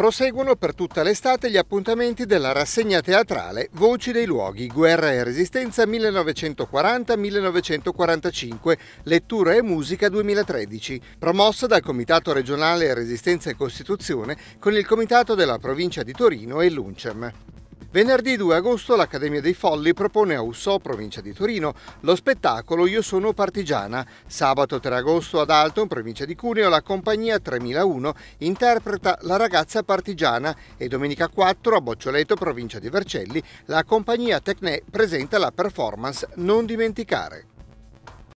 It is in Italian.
Proseguono per tutta l'estate gli appuntamenti della rassegna teatrale Voci dei luoghi, guerra e resistenza 1940-1945, lettura e musica 2013, promossa dal Comitato regionale Resistenza e Costituzione con il Comitato della provincia di Torino e l'UNCEM. Venerdì 2 agosto l'Accademia dei Folli propone a Usso, provincia di Torino, lo spettacolo Io sono partigiana. Sabato 3 agosto ad Alto, in provincia di Cuneo, la compagnia 3001 interpreta La ragazza partigiana e domenica 4 a Boccioleto, provincia di Vercelli, la compagnia Tecne presenta la performance Non dimenticare.